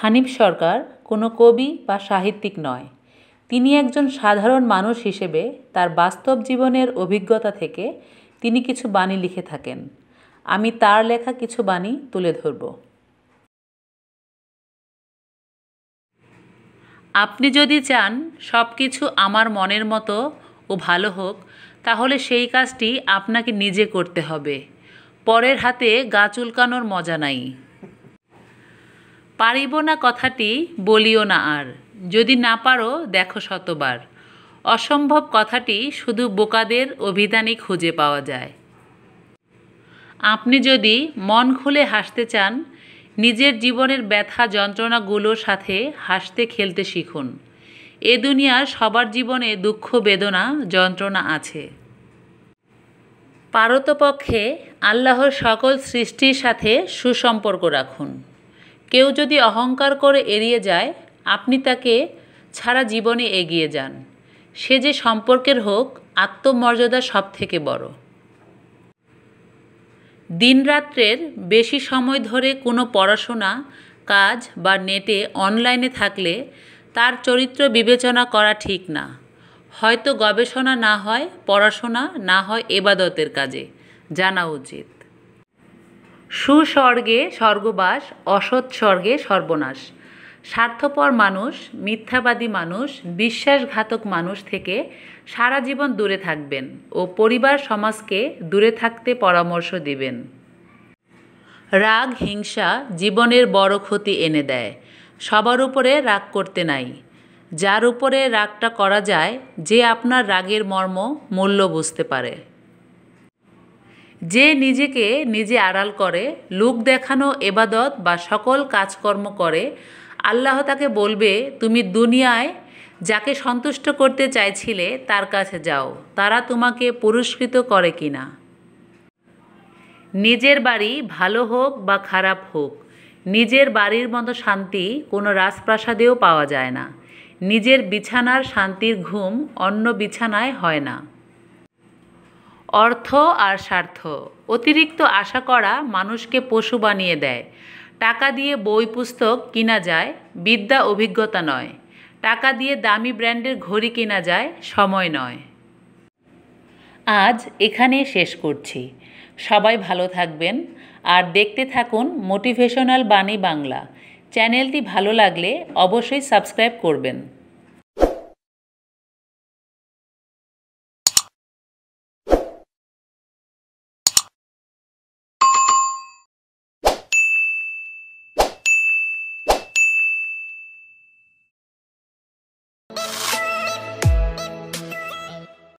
হানিফ সরকার কোনো কবি বা সাহিত্যিক নয় তিনি একজন সাধারণ মানুষ হিসেবে তার বাস্তব জীবনের অভিজ্ঞতা থেকে তিনি কিছু বাণী লিখে থাকেন আমি তার লেখা কিছু বাণী তুলে ধরব আপনি যদি চান সব কিছু আমার মনের মতো ও ভালো হোক তাহলে সেই কাজটি আপনাকে নিজে করতে হবে পরের হাতে গা চুলকানোর মজা নাই পারিব না কথাটি বলিও না আর যদি না পারো দেখো শতবার অসম্ভব কথাটি শুধু বোকাদের অভিধানই খুঁজে পাওয়া যায় আপনি যদি মন খুলে হাসতে চান নিজের জীবনের ব্যথা যন্ত্রণাগুলোর সাথে হাসতে খেলতে শিখুন এ দুনিয়ার সবার জীবনে দুঃখ বেদনা যন্ত্রণা আছে পারতপক্ষে আল্লাহর সকল সৃষ্টির সাথে সুসম্পর্ক রাখুন কেউ যদি অহংকার করে এড়িয়ে যায় আপনি তাকে ছাড়া জীবনে এগিয়ে যান সে যে সম্পর্কের হোক আত্মমর্যাদা সব থেকে বড় দিনরাত্রের বেশি সময় ধরে কোনো পড়াশোনা কাজ বা নেটে অনলাইনে থাকলে তার চরিত্র বিবেচনা করা ঠিক না হয়তো গবেষণা না হয় পড়াশোনা না হয় এবাদতের কাজে জানা উচিত সুস্বর্গে স্বর্গবাস অসৎ স্বর্গে সর্বনাশ স্বার্থপর মানুষ মিথ্যাবাদী মানুষ বিশ্বাসঘাতক মানুষ থেকে সারা জীবন দূরে থাকবেন ও পরিবার সমাজকে দূরে থাকতে পরামর্শ দিবেন রাগ হিংসা জীবনের বড় ক্ষতি এনে দেয় সবার উপরে রাগ করতে নাই যার উপরে রাগটা করা যায় যে আপনার রাগের মর্ম মূল্য বুঝতে পারে যে নিজেকে নিজে আড়াল করে লুক দেখানো এবাদত বা সকল কাজকর্ম করে আল্লাহ তাকে বলবে তুমি দুনিয়ায় যাকে সন্তুষ্ট করতে চাইছিলে তার কাছে যাও তারা তোমাকে পুরস্কৃত করে কিনা নিজের বাড়ি ভালো হোক বা খারাপ হোক নিজের বাড়ির মতো শান্তি কোনো রাজপ্রাসাদেও পাওয়া যায় না নিজের বিছানার শান্তির ঘুম অন্য বিছানায় হয় না অর্থ আর স্বার্থ অতিরিক্ত আশা করা মানুষকে পশু বানিয়ে দেয় টাকা দিয়ে বই পুস্তক কিনা যায় বিদ্যা অভিজ্ঞতা নয় টাকা দিয়ে দামি ব্র্যান্ডের ঘড়ি কেনা যায় সময় নয় আজ এখানে শেষ করছি সবাই ভালো থাকবেন আর দেখতে থাকুন মোটিভেশনাল বাণী বাংলা চ্যানেলটি ভালো লাগলে অবশ্যই সাবস্ক্রাইব করবেন